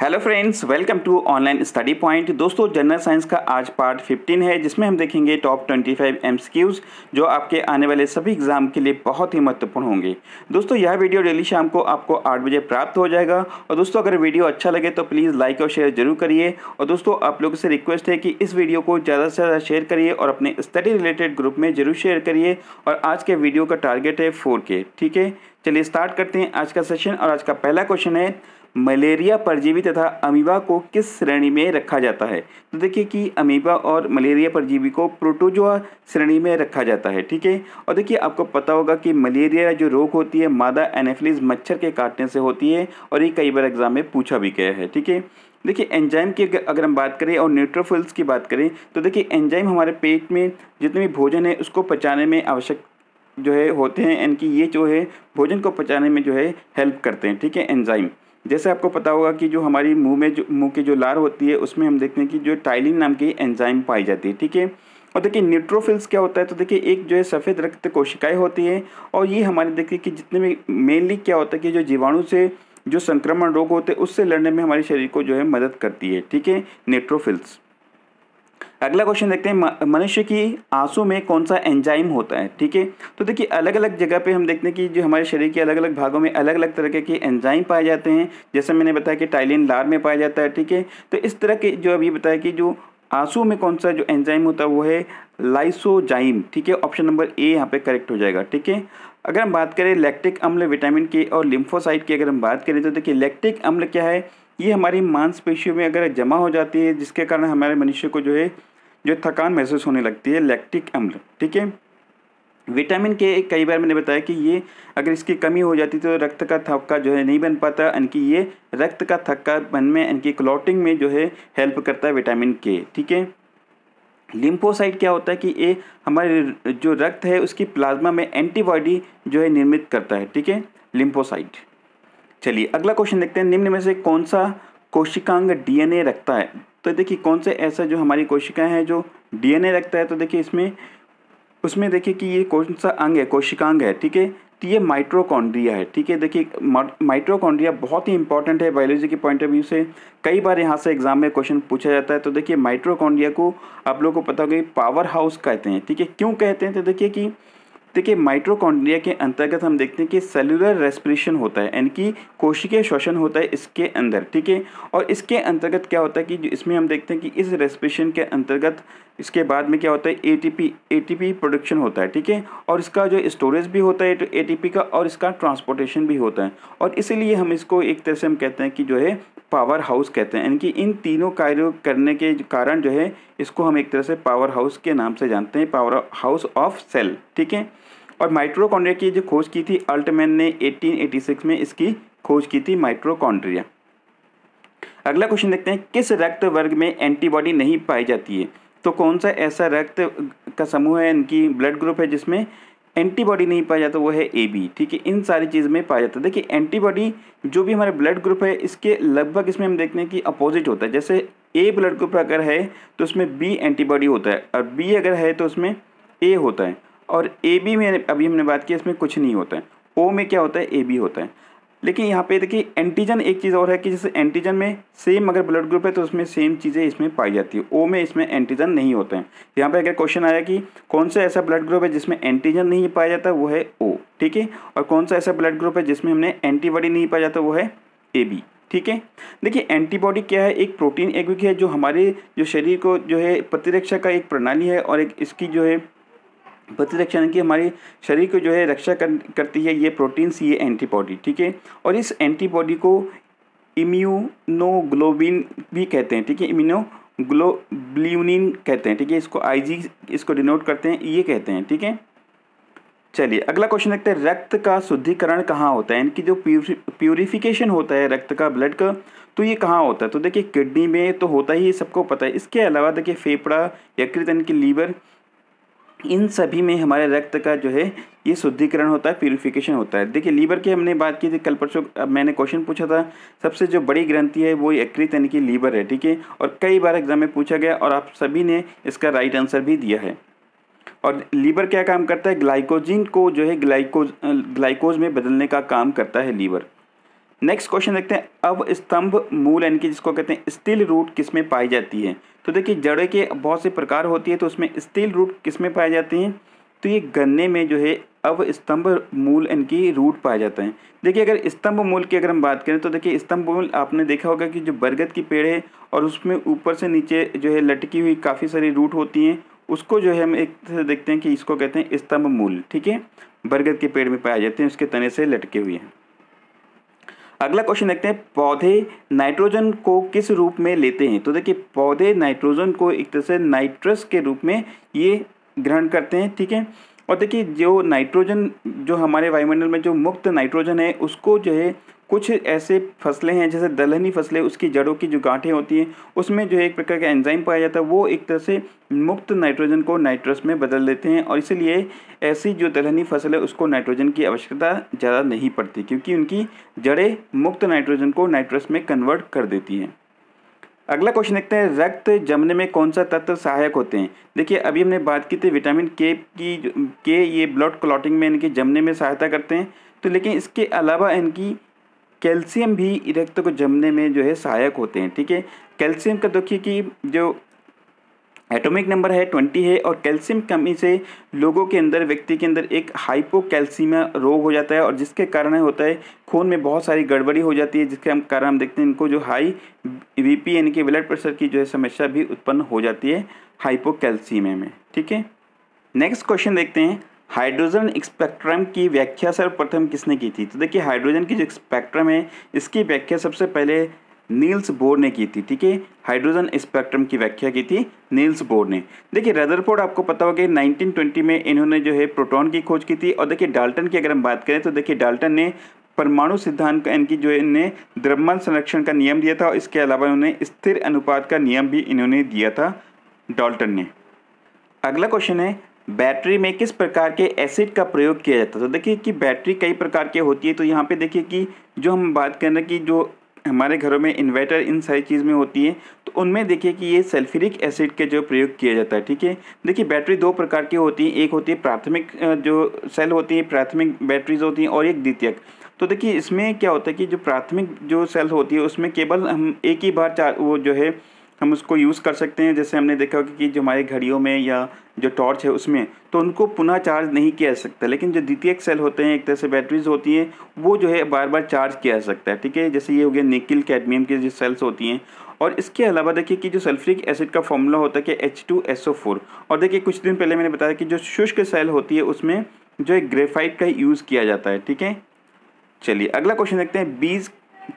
hello friends welcome to online study point दोस्तों general science का आज पार्ट 15 है जिसमें हम देखेंगे टॉप 25 एमसीक्यूज जो आपके आने वाले सभी एग्जाम के लिए बहुत ही महत्वपूर्ण होंगे दोस्तों यह वीडियो डेली शाम को आपको आठ बजे प्राप्त हो जाएगा और दोस्तों अगर वीडियो अच्छा लगे तो प्लीज़ लाइक और शेयर जरूर करिए और दोस्तों आप लोगों से रिक्वेस्ट है कि इस वीडियो को ज़्यादा से ज़्यादा शेयर करिए और अपने स्टडी रिलेटेड ग्रुप में जरूर शेयर करिए और आज के वीडियो का टारगेट है फोर ठीक है चलिए स्टार्ट करते हैं आज का सेशन और आज का पहला क्वेश्चन है मलेरिया परजीवी तथा अमीबा को किस श्रेणी में रखा जाता है तो देखिए कि अमीबा और मलेरिया परजीवी को प्रोटोजोआ श्रेणी में रखा जाता है ठीक है और देखिए आपको पता होगा कि मलेरिया जो रोग होती है मादा एनेफिलिस मच्छर के काटने से होती है और ये कई बार एग्जाम में पूछा भी गया है ठीक है देखिए एंजाइम की अगर हम बात करें और न्यूट्रोफिल्स की बात करें तो देखिए एंजाइम हमारे पेट में जितने भी भोजन है उसको पचाने में आवश्यक जो है होते हैं इनकी ये जो है भोजन को पचाने में जो है हेल्प करते हैं ठीक है एंजाइम जैसे आपको पता होगा कि जो हमारी मुंह में जो मुंह की जो लार होती है उसमें हम देखते हैं कि जो टाइलिन नाम की एंजाइम पाई जाती है ठीक है और देखिए न्यूट्रोफिल्स क्या होता है तो देखिए एक जो है सफ़ेद रक्त कोशिकाएं होती है और ये हमारे देखिए कि जितने में मेनली क्या होता है कि जो जीवाणु से जो संक्रमण रोग होते हैं उससे लड़ने में हमारे शरीर को जो है मदद करती है ठीक है न्यूट्रोफिल्स अगला क्वेश्चन देखते हैं मनुष्य की आंसू में कौन सा एंजाइम होता है ठीक है तो देखिए अलग अलग जगह पे हम देखते हैं कि जो हमारे शरीर के अलग अलग भागों में अलग अलग तरह के एंजाइम पाए जाते हैं जैसे मैंने बताया कि टाइलिन लार में पाया जाता है ठीक है तो इस तरह के जो अभी बताया कि जो आंसू में कौन सा जो एंजाइम होता है वो है लाइसोजाइम ठीक है ऑप्शन नंबर ए यहाँ पे करेक्ट हो जाएगा ठीक है अगर हम बात करें लैक्टिक अम्ल विटामिन के और लिम्फोसाइट की अगर हम बात करें तो देखिए लैक्टिक अम्ल क्या है ये हमारी मांसपेशियों में अगर जमा हो जाती है जिसके कारण हमारे मनुष्य को जो है जो थकान महसूस होने लगती है लैक्टिक अम्ल ठीक है विटामिन के कई बार मैंने बताया कि ये अगर इसकी कमी हो जाती तो रक्त का थक्का जो है नहीं बन पाता यानी कि ये रक्त का थक्का बन में यानी कि क्लॉटिंग में जो है हेल्प करता है विटामिन के ठीक है लिम्फोसाइट क्या होता है कि ये हमारे जो रक्त है उसकी प्लाज्मा में एंटीबॉडी जो है निर्मित करता है ठीक है लिम्फोसाइट चलिए अगला क्वेश्चन देखते हैं निम्न में से कौन सा कोशिकांग डीएनए रखता है तो देखिए कौन से ऐसा जो हमारी कोशिकाएं हैं जो डीएनए रखता है तो देखिए इसमें उसमें देखिए कि ये कौन सा अंग है कोशिकांग है ठीक है तो ये माइट्रोकॉन्ड्रिया है ठीक है देखिए माइट्रोकॉन्ड्रिया बहुत ही इंपॉर्टेंट है बायोलॉजी के पॉइंट ऑफ व्यू से कई बार यहाँ से एग्जाम में क्वेश्चन पूछा जाता है तो देखिए माइट्रोकॉन्ड्रिया को आप लोगों को पता होगा पावर हाउस कहते हैं ठीक है क्यों कहते हैं तो देखिए कि देखिए माइट्रोकॉन्ड्रिया के अंतर्गत हम देखते हैं कि सेलुलर रेस्पिरेशन होता है यानी कि कोशिकीय शोषण होता है इसके अंदर ठीक है और इसके अंतर्गत क्या होता है कि इसमें हम देखते हैं कि इस रेस्पिरेशन के अंतर्गत इसके बाद में क्या होता है एटीपी एटीपी प्रोडक्शन होता है ठीक है और इसका जो स्टोरेज भी होता है ए तो का और इसका ट्रांसपोर्टेशन भी होता है और इसीलिए हम इसको एक तरह से हम कहते हैं कि जो है पावर हाउस कहते हैं यानी कि इन तीनों कार्यों करने के कारण जो है इसको हम एक तरह से पावर हाउस के नाम से जानते हैं पावर हाउस ऑफ सेल ठीक है और माइट्रोकॉन्ड्रिया की जो खोज की थी अल्टमैन ने 1886 में इसकी खोज की थी माइट्रोकॉन्ड्रिया अगला क्वेश्चन देखते हैं किस रक्त वर्ग में एंटीबॉडी नहीं पाई जाती है तो कौन सा ऐसा रक्त का समूह है इनकी ब्लड ग्रुप है जिसमें एंटीबॉडी नहीं पाया जाता वो है ए बी ठीक है इन सारी चीज़ में पाया जाता है देखिए एंटीबॉडी जो भी हमारे ब्लड ग्रुप है इसके लगभग इसमें हम देखते हैं कि अपोजिट होता है जैसे ए ब्लड ग्रुप अगर है तो उसमें बी एंटीबॉडी होता है और बी अगर है तो उसमें ए होता है और ए बी में अभी हमने बात की इसमें कुछ नहीं होता है ओ में क्या होता है ए बी होता है लेकिन यहाँ पे देखिए एंटीजन एक चीज़ और है कि जैसे एंटीजन में सेम अगर ब्लड ग्रुप है तो उसमें सेम चीज़ें इसमें पाई जाती है ओ में इसमें एंटीजन नहीं होते हैं यहाँ पे अगर क्वेश्चन आया कि कौन सा ऐसा ब्लड ग्रुप है जिसमें एंटीजन नहीं पाया जाता वो है ओ ठीक है और कौन सा ऐसा ब्लड ग्रुप है जिसमें हमने एंटीबॉडी नहीं पाया जाता वो है ए बी ठीक है देखिए एंटीबॉडी क्या है एक प्रोटीन एक है जो हमारे जो शरीर को जो है प्रतिरक्षा का एक प्रणाली है और एक इसकी जो है प्रतिरक्षण की हमारे शरीर को जो है रक्षा कर, करती है ये प्रोटीन्स ये एंटीबॉडी ठीक है और इस एंटीबॉडी को इम्यूनोग्लोबिन भी कहते हैं ठीक है इम्यूनो कहते हैं ठीक है इसको आईजी इसको डिनोट करते हैं ये कहते हैं ठीक है चलिए अगला क्वेश्चन देखते हैं रक्त का शुद्धिकरण कहाँ होता है इनकी जो प्यूरिफिकेशन होता है रक्त का ब्लड का तो ये कहाँ होता है तो देखिए किडनी में तो होता ही सबको पता है इसके अलावा देखिए फेफड़ा यकृत यानी कि लीवर इन सभी में हमारे रक्त का जो है ये शुद्धिकरण होता है प्योरीफिकेशन होता है देखिए लीवर की हमने बात की थी कल परसों अब मैंने क्वेश्चन पूछा था सबसे जो बड़ी ग्रंथि है वो यकृत यानी कि लीवर है ठीक है और कई बार एग्जाम में पूछा गया और आप सभी ने इसका राइट आंसर भी दिया है और लीवर क्या काम करता है ग्लाइकोजिन को जो है ग्लाइकोज ग्लाइकोज में बदलने का काम करता है लीवर नेक्स्ट क्वेश्चन देखते हैं अब स्तंभ मूल यानी कि जिसको कहते हैं स्टील रूट किस में पाई जाती है तो देखिए जड़े के बहुत से प्रकार होती है तो उसमें स्टील रूट किस में पाए जाते हैं तो ये गन्ने में जो है अब स्तंभ मूल इनकी रूट पाया जाता है देखिए अगर स्तंभ मूल की अगर हम बात करें तो देखिए स्तंभ मूल आपने देखा होगा कि जो बरगद की पेड़ है और उसमें ऊपर से नीचे जो है लटकी हुई काफ़ी सारी रूट होती हैं उसको जो है हम एक से देखते हैं कि इसको कहते हैं स्तंभ मूल ठीक है बरगद के पेड़ में पाए जाते हैं उसके तने से लटके हुए हैं अगला क्वेश्चन देखते हैं पौधे नाइट्रोजन को किस रूप में लेते हैं तो देखिए पौधे नाइट्रोजन को एक तरह से नाइट्रस के रूप में ये ग्रहण करते हैं ठीक है और देखिए जो नाइट्रोजन जो हमारे वायुमंडल में जो मुक्त नाइट्रोजन है उसको जो है कुछ ऐसे फसलें हैं जैसे दलहनी फसलें उसकी जड़ों की जो गांठें होती हैं उसमें जो एक प्रकार का एंजाइम पाया जाता है वो एक तरह से मुक्त नाइट्रोजन को नाइट्रस में बदल देते हैं और इसलिए ऐसी जो दलहनी फसल है उसको नाइट्रोजन की आवश्यकता ज़्यादा नहीं पड़ती क्योंकि उनकी जड़ें मुक्त नाइट्रोजन को नाइट्रस में कन्वर्ट कर देती हैं अगला क्वेश्चन देखते हैं रक्त जमने में कौन सा तत्व सहायक होते हैं देखिए अभी हमने बात की थी विटामिन के की के ये ब्लड क्लॉटिंग में इनके जमने में सहायता करते हैं तो लेकिन इसके अलावा इनकी कैल्शियम भी रक्त को जमने में जो है सहायक होते हैं ठीक है कैल्शियम का देखिए कि जो एटॉमिक नंबर है ट्वेंटी है और कैल्शियम कमी से लोगों के अंदर व्यक्ति के अंदर एक हाइपोकैल्सीमिया रोग हो जाता है और जिसके कारण होता है खून में बहुत सारी गड़बड़ी हो जाती है जिसके हम कारण हम देखते हैं इनको जो हाई वीपी यानी कि ब्लड प्रेशर की जो है समस्या भी उत्पन्न हो जाती है हाइपोकैल्सीमिया में ठीक है नेक्स्ट क्वेश्चन देखते हैं हाइड्रोजन स्पेक्ट्रम की व्याख्या सर्वप्रथम किसने की थी तो देखिए हाइड्रोजन की जो स्पेक्ट्रम है इसकी व्याख्या सबसे पहले नील्स बोर ने की थी ठीक है हाइड्रोजन स्पेक्ट्रम की व्याख्या की थी नील्स बोर ने देखिए रदरफोर्ड आपको पता होगा 1920 में इन्होंने जो है प्रोटॉन की खोज की थी और देखिए डाल्टन की अगर हम बात करें तो देखिए डाल्टन ने परमाणु सिद्धांत का इनकी जो इन्हें द्रव्यमान संरक्षण का नियम दिया था और इसके अलावा इन्होंने स्थिर अनुपात का नियम भी इन्होंने दिया था डाल्टन ने अगला क्वेश्चन है बैटरी में किस प्रकार के एसिड का प्रयोग किया जाता है तो देखिए कि बैटरी कई प्रकार के होती है तो यहाँ पे देखिए कि जो हम बात कर रहे हैं कि जो हमारे घरों में इन्वर्टर इन सारी चीज़ में होती है तो उनमें देखिए कि ये सल्फ्यूरिक एसिड के जो प्रयोग किया जाता है ठीक है देखिए बैटरी दो प्रकार की होती है एक होती है प्राथमिक जो सेल होती है प्राथमिक बैटरीज होती हैं और एक द्वितीयक तो देखिए इसमें क्या होता है कि जो प्राथमिक जो सेल होती है उसमें केवल हम एक ही बार चार वो जो है हम उसको यूज़ कर सकते हैं जैसे हमने देखा कि, कि जो हमारे घड़ियों में या जो टॉर्च है उसमें तो उनको पुनः चार्ज नहीं किया जा सकता लेकिन जो द्वितीय सेल होते हैं एक तरह से बैटरीज होती हैं वो जो है बार बार चार्ज किया जा सकता है ठीक है जैसे ये हो गया निकिल कैडमियम की जो सेल्स होती हैं और इसके अलावा देखिए कि जो सल्फ्रिक एसिड का फॉर्मूला होता है कि H two S O four और देखिए कुछ दिन पहले मैंने बताया कि जो शुष्क सेल होती है उसमें जो है ग्रेफाइट का यूज़ किया जाता है ठीक है चलिए अगला क्वेश्चन देखते हैं बीज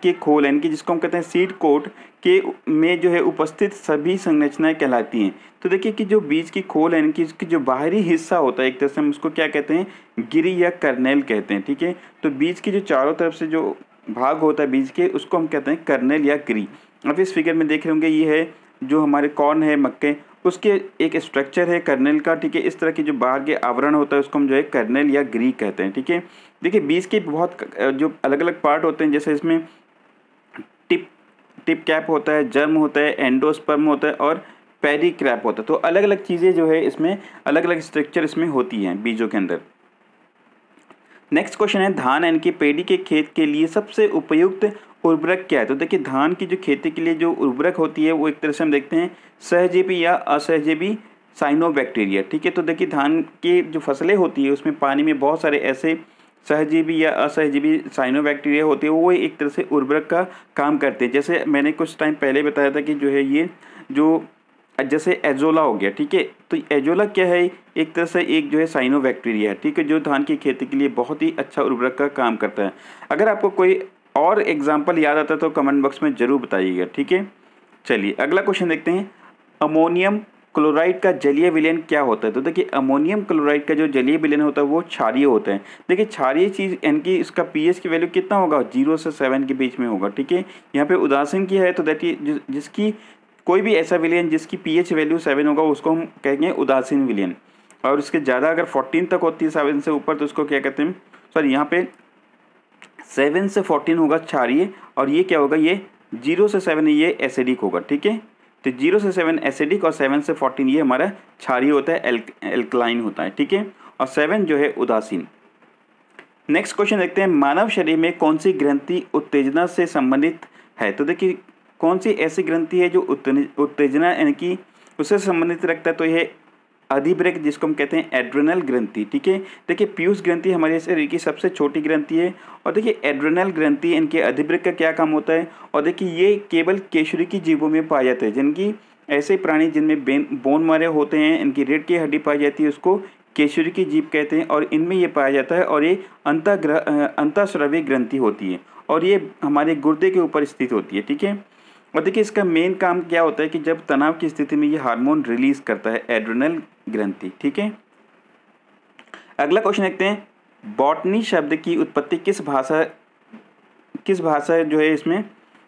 के खोल यानी कि जिसको हम कहते हैं सीड कोट के में जो है उपस्थित सभी संरचनाएं कहलाती हैं तो देखिए कि जो बीज की खोल है कि इसकी जो बाहरी हिस्सा होता है एक तरह से हम उसको क्या कहते हैं गिरी या कर्नेल कहते हैं ठीक है तो बीज की जो चारों तरफ से जो भाग होता है बीज के उसको हम कहते हैं कर्नेल या गिरी अब इस फिगर में देख रहे होंगे ये है जो हमारे कॉर्न है मक्के उसके एक स्ट्रक्चर है कर्नेल का ठीक है इस तरह की जो बाहर के आवरण होता है उसको हम जो है कर्नेल या ग्री कहते हैं ठीक है देखिए बीज के बहुत जो अलग अलग पार्ट होते हैं जैसे इसमें टिप कैप होता है जर्म होता है एंडोस्पर्म होता है और पेरी क्रैप होता है तो अलग अलग चीज़ें जो है इसमें अलग अलग स्ट्रक्चर इसमें होती हैं बीजों के अंदर नेक्स्ट क्वेश्चन है धान यानी कि पेड़ी के खेत के लिए सबसे उपयुक्त उर्वरक क्या है तो देखिए धान की जो खेती के लिए जो उर्वरक होती है वो एक तरह से हम देखते हैं सहजीवी या असहजीवी साइनोबैक्टीरिया ठीक है तो देखिए धान की जो फसलें होती है उसमें पानी में बहुत सारे ऐसे सहजीवी या असहजीवी साइनोबैक्टीरिया होते हैं वो एक तरह से उर्वरक का काम करते हैं जैसे मैंने कुछ टाइम पहले बताया था कि जो है ये जो जैसे एजोला हो गया ठीक है तो एजोला क्या है एक तरह से एक जो है साइनोबैक्टीरिया है ठीक है जो धान की खेती के लिए बहुत ही अच्छा उर्वरक का काम करता है अगर आपको कोई और एग्जाम्पल याद आता है तो कमेंट बॉक्स में ज़रूर बताइएगा ठीक है चलिए अगला क्वेश्चन देखते हैं अमोनियम क्लोराइड का जलीय विलयन क्या होता है तो देखिए अमोनियम क्लोराइड का जो जलीय विलयन होता है वो क्षारीय होते हैं देखिए क्षारीय चीज़ यानी कि इसका पीएच की वैल्यू कितना होगा जीरो से सेवन के बीच में होगा ठीक है यहाँ पे उदासीन की है तो जिस जिसकी कोई भी ऐसा विलयन जिसकी पी वैल्यू सेवन होगा उसको हम कहेंगे उदासीन विलियन और उसके ज़्यादा अगर फोर्टीन तक होती है सेवन से ऊपर तो उसको क्या कहते हैं सॉरी यहाँ पर सेवन से फोर्टीन होगा क्षारीय और ये क्या होगा ये जीरो से सेवन ये एसिडिक होगा ठीक है तो जीरो से सेवन एसिडिक और सेवन से फोर्टीन ये हमारा क्षारी होता है एल्क, एल्कलाइन होता है ठीक है और सेवन जो है उदासीन नेक्स्ट क्वेश्चन देखते हैं मानव शरीर में कौन सी ग्रंथि उत्तेजना से संबंधित है तो देखिए कौन सी ऐसी ग्रंथि है जो उत्तेजना यानी कि उससे संबंधित रखता है तो यह अधिब्रेक जिसको हम कहते हैं एड्रेनल ग्रंथि ठीक है देखिए पीयूष ग्रंथि हमारे शरीर की सबसे छोटी ग्रंथि है और देखिए एड्रेनल ग्रंथि इनके अधिब्रेक का क्या काम होता है और देखिए ये केवल केशरी की जीवों में पाए जाते हैं जिनकी ऐसे प्राणी जिनमें बोन मारे होते हैं इनकी रेड की हड्डी पाई जाती है उसको केशरी की जीप कहते हैं और इनमें ये पाया जाता है और ये अंताग्रह अंताश्रव्य ग्रंथि होती है और ये हमारे गुर्दे के ऊपर स्थित होती है ठीक है और मतलब देखिए इसका मेन काम क्या होता है कि जब तनाव की स्थिति में ये हार्मोन रिलीज करता है एड्रेनल ग्रंथि ठीक है अगला क्वेश्चन देखते हैं बॉटनी शब्द की उत्पत्ति किस भाषा किस भाषा जो है इसमें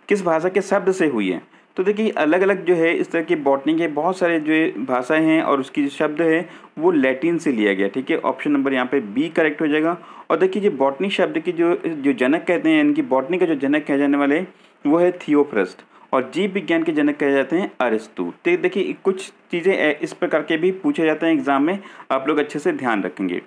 किस भाषा के शब्द से हुई है तो देखिए अलग अलग जो है इस तरह की बॉटनी के बहुत सारे जो है भाषाएँ हैं और उसकी जो शब्द है वो लैटिन से लिया गया ठीक है ऑप्शन नंबर यहाँ पे बी करेक्ट हो जाएगा और देखिए जो बॉटनी शब्द की जो जो जनक कहते हैं इनकी बॉटनी का जो जनक कहे जाने वाले वो है थियोफ्रस्ट और जीव विज्ञान के जनक कहे जाते हैं अरिस्तु तो देखिए कुछ चीज़ें इस प्रकार के भी पूछे जाते हैं एग्जाम में आप लोग अच्छे से ध्यान रखेंगे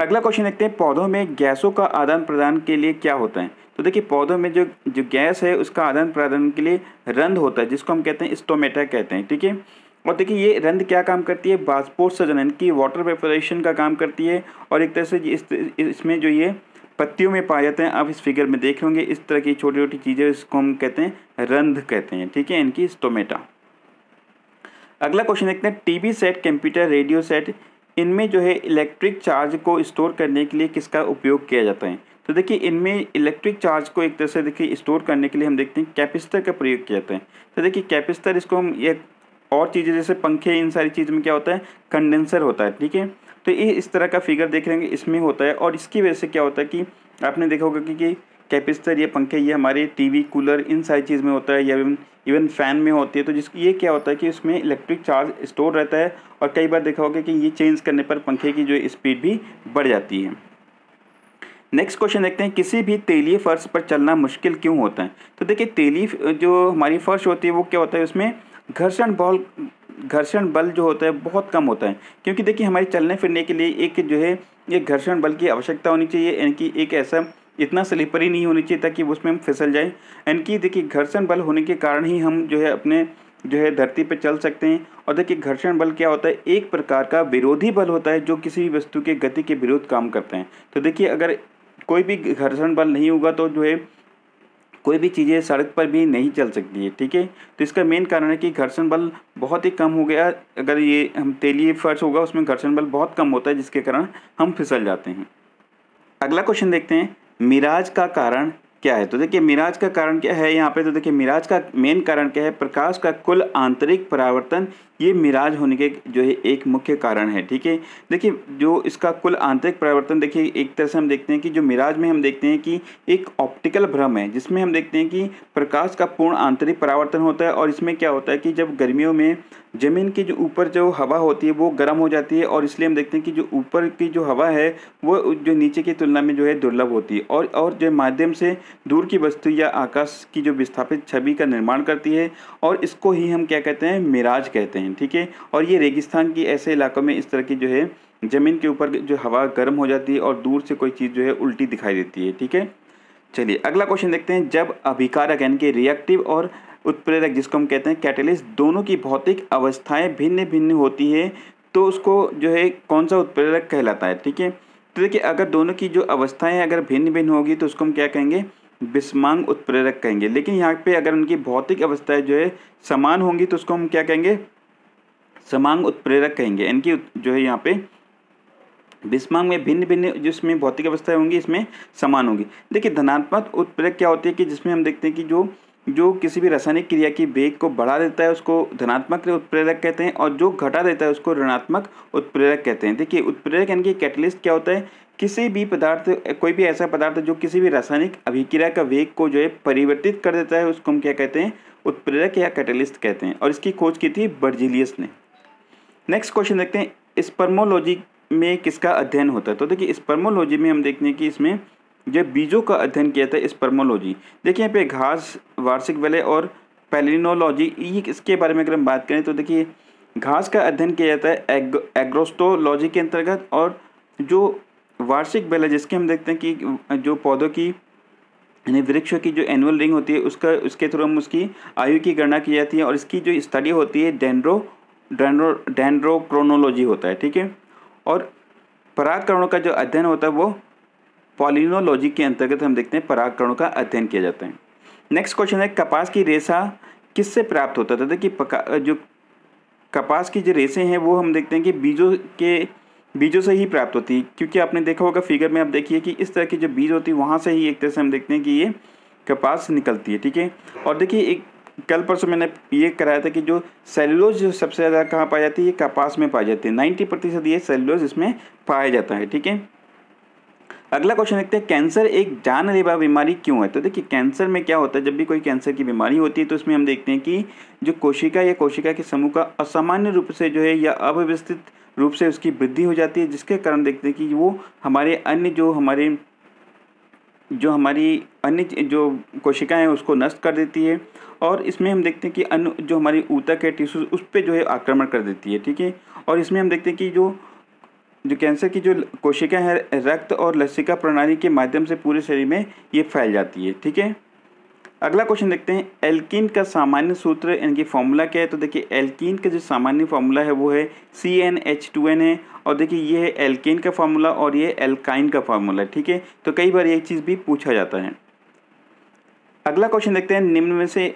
अगला क्वेश्चन देखते हैं पौधों में गैसों का आदान प्रदान के लिए क्या होता है तो देखिए पौधों में जो जो गैस है उसका आदान प्रदान के लिए रंध होता है जिसको हम कहते हैं स्टोमेटा कहते हैं ठीक है और देखिए ये रंध क्या काम करती है बासपोर्ट सजन की वाटर वेपोरेशन का काम करती है और एक तरह से इस इसमें जो ये पत्तियों में पाए जाते हैं आप इस फिगर में देख लेंगे इस तरह की छोटी छोटी चीज़ें इसको हम कहते हैं रंध कहते हैं ठीक है इनकी स्टोमेटा अगला क्वेश्चन देखते हैं TV set computer radio set इनमें जो है इलेक्ट्रिक चार्ज को स्टोर करने के लिए किसका उपयोग किया जाता है तो देखिए इनमें इलेक्ट्रिक चार्ज को एक तरह से देखिए स्टोर करने के लिए हम देखते हैं कैपेसिटर का प्रयोग किया जाता है तो देखिए कैपेसिटर इसको हम एक और चीज़ें जैसे पंखे इन सारी चीज़ में क्या होता है कंडेंसर होता है ठीक है तो ये इस तरह का फिगर देख रहे हैं इसमें होता है और इसकी वजह से क्या होता है कि आपने देखा होगा कि, कि कैपेसिटर ये पंखे ये हमारे टीवी कूलर इन सारी चीज़ में होता है या इवन फैन में होती है तो जिस ये क्या होता है कि इसमें इलेक्ट्रिक चार्ज स्टोर रहता है और कई बार देखा होगा कि ये चेंज करने पर पंखे की जो स्पीड भी बढ़ जाती है नेक्स्ट क्वेश्चन देखते हैं किसी भी तेलीय फर्श पर चलना मुश्किल क्यों होता है तो देखिए तेली जो हमारी फर्श होती है वो क्या होता है उसमें घर्षण बल घर्षण बल जो होता है बहुत कम होता है क्योंकि देखिए हमारे चलने फिरने के लिए एक जो है एक घर्षण बल की आवश्यकता होनी चाहिए यानी कि एक ऐसा इतना स्लिपरी नहीं होनी चाहिए ताकि उसमें हम फिसल जाएँ यानी कि देखिए घर्षण बल होने के कारण ही हम जो है अपने जो है धरती पर चल सकते हैं और देखिए घर्षण बल क्या होता है एक प्रकार का विरोधी बल होता है जो किसी भी वस्तु के गति के विरोध काम करते हैं तो देखिए अगर कोई भी घर्षण बल नहीं होगा तो जो है कोई भी चीज़ें सड़क पर भी नहीं चल सकती है ठीक है तो इसका मेन कारण है कि घर्षण बल बहुत ही कम हो गया अगर ये हम तेलीय फर्श होगा उसमें घर्षण बल बहुत कम होता है जिसके कारण हम फिसल जाते हैं अगला क्वेश्चन देखते हैं मिराज का कारण क्या है तो देखिए मिराज का कारण क्या है यहाँ पे तो देखिए मिराज का मेन कारण क्या है प्रकाश का कुल आंतरिक परावर्तन ये मिराज होने के जो है एक मुख्य कारण है ठीक है देखिए जो इसका कुल आंतरिक परावर्तन देखिए एक तरह से हम देखते हैं कि जो मिराज में हम देखते हैं कि एक ऑप्टिकल भ्रम है जिसमें हम देखते हैं कि प्रकाश का पूर्ण आंतरिक परावर्तन होता है और इसमें क्या होता है कि जब गर्मियों में ज़मीन के जो ऊपर जो हवा होती है वो गर्म हो जाती है और इसलिए हम देखते हैं कि जो ऊपर की जो हवा है वो जो नीचे की तुलना में जो है दुर्लभ होती है और और जो माध्यम से दूर की वस्तु या आकाश की जो विस्थापित छवि का निर्माण करती है और इसको ही हम क्या कहते हैं मिराज कहते हैं ठीक है और ये रेगिस्तान की ऐसे इलाकों में इस तरह की जो है ज़मीन के ऊपर जो हवा गर्म हो जाती है और दूर से कोई चीज़ जो है उल्टी दिखाई देती है ठीक है चलिए अगला क्वेश्चन देखते हैं जब अभिकारक यानी कि रिएक्टिव और उत्प्रेरक जिसको हम कहते हैं कैटेलिस्ट दोनों की भौतिक अवस्थाएं भिन्न भिन्न होती है तो उसको जो है कौन सा उत्प्रेरक कहलाता है ठीक है तो देखिए अगर दोनों की जो अवस्थाएं अगर भिन्न भिन्न होगी तो उसको हम क्या कहेंगे विस्मांग उत्प्रेरक कहेंगे लेकिन यहाँ पे अगर उनकी भौतिक अवस्थाएं जो है समान होंगी तो उसको हम क्या कहेंगे समांग उत्प्रेरक कहेंगे इनकी जो है यहाँ पे विस्मांग में भिन्न भिन्न जिसमें भौतिक अवस्थाएं होंगी इसमें समान होंगी देखिए धनात्मक उत्प्रेरक क्या होती है कि जिसमें हम देखते हैं कि जो जो किसी भी रासायनिक क्रिया की वेग को बढ़ा देता है उसको धनात्मक उत्प्रेरक कहते हैं और जो घटा देता है उसको ऋणात्मक उत्प्रेरक कहते हैं देखिए उत्प्रेरक यानी कि कैटलिस्ट क्या होता है किसी भी पदार्थ कोई भी ऐसा पदार्थ जो किसी भी रासायनिक अभिक्रिया का वेग को जो है परिवर्तित कर देता है उसको हम क्या कहते हैं उत्प्रेरक या कैटलिस्ट कहते हैं और इसकी खोज की थी बर्जिलियस ने नेक्स्ट क्वेश्चन देखते हैं स्पर्मोलॉजी में किसका अध्ययन होता है तो देखिए स्पर्मोलॉजी में हम देखते हैं कि इसमें जो बीजों का अध्ययन किया था स्पर्मोलॉजी देखिए यहाँ पे घास वार्षिक वलय और पैलिनोलॉजी ये इसके बारे में अगर हम बात करें तो देखिए घास का अध्ययन किया जाता है एग एग्रोस्टोलॉजी के अंतर्गत और जो वार्षिक वलय जिसके हम देखते हैं कि जो पौधों की यानी वृक्षों की जो एनुअल रिंग होती है उसका उसके थ्रू हम उसकी आयु की गणना की जाती है और इसकी जो स्टडी होती है डेंड्रो डेंड्रो डेंड्रोक्रोनोलॉजी होता है ठीक है और परागकरणों का जो अध्ययन होता है वो पॉलिनोलॉजी के अंतर्गत हम देखते हैं परागकणों का अध्ययन किया जाता है नेक्स्ट क्वेश्चन है कपास की रेशा किससे प्राप्त होता था देखिए पका जो कपास की जो रेसें हैं वो हम देखते हैं कि बीजों के बीजों से ही प्राप्त होती है क्योंकि आपने देखा होगा फिगर में आप देखिए कि इस तरह की जो बीज होती है वहाँ से ही एक तरह से हम देखते हैं कि ये कपास निकलती है ठीक है और देखिए एक कल परसों मैंने ये कराया था कि जो सेलुलोज जो सबसे ज़्यादा कहाँ पाई जाती है ये कपास में पाई जाती है नाइन्टी प्रतिशत ये सेलुलोज इसमें पाया जाता है ठीक है अगला क्वेश्चन देखते हैं कैंसर एक जानलेवा बीमारी क्यों है तो देखिए कैंसर में क्या होता है जब भी कोई कैंसर की बीमारी होती है तो उसमें हम देखते हैं कि जो कोशिका या कोशिका के समूह का असामान्य रूप से जो है या अव्यवस्थित रूप से उसकी वृद्धि हो जाती है जिसके कारण देखते हैं कि वो हमारे अन्य जो हमारे जो हमारी अन्य जो कोशिकाएं हैं उसको नष्ट कर देती है और इसमें हम देखते हैं कि अन्य जो हमारी ऊतक है टिश्यूज उस पर जो है आक्रमण कर देती है ठीक है और इसमें हम देखते हैं कि जो जो कैंसर की जो कोशिका है रक्त और लसिका प्रणाली के माध्यम से पूरे शरीर में ये फैल जाती है ठीक है अगला क्वेश्चन देखते हैं एल्किन का सामान्य सूत्र इनकी फॉर्मूला क्या है तो देखिए एल्किन का जो सामान्य फॉर्मूला है वो है C N H two N है और देखिए ये है एल्किन का फार्मूला और ये एल्काइन का फॉर्मूला ठीक है तो कई बार ये चीज़ भी पूछा जाता है अगला क्वेश्चन देखते हैं निम्न में से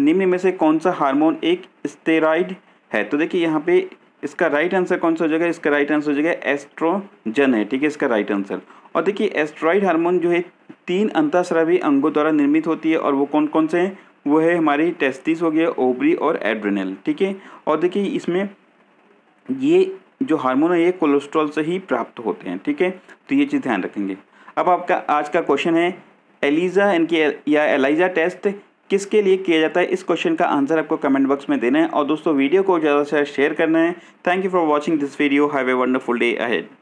निम्न में से कौन सा हार्मोन एक स्टेराइड है तो देखिए यहाँ पे इसका राइट आंसर कौन सा हो जाएगा इसका राइट आंसर हो जाएगा एस्ट्रोजन है ठीक है इसका राइट आंसर और देखिए एस्ट्रॉइड हार्मोन जो है तीन अंतःस्रावी अंगों द्वारा निर्मित होती है और वो कौन कौन से हैं वो है हमारी टेस्टिस हो गया ओबरी और एड्रेनल ठीक है और देखिए इसमें ये जो हार्मोन है ये कोलेस्ट्रॉल से ही प्राप्त होते हैं ठीक है तो ये चीज़ ध्यान रखेंगे अब आपका आज का क्वेश्चन है एलिजा इनकी या एलाइजा टेस्ट किसके लिए किया जाता है इस क्वेश्चन का आंसर आपको कमेंट बॉक्स में देना है और दोस्तों वीडियो को ज़्यादा से शेयर करना है thank you for watching this video have a wonderful day ahead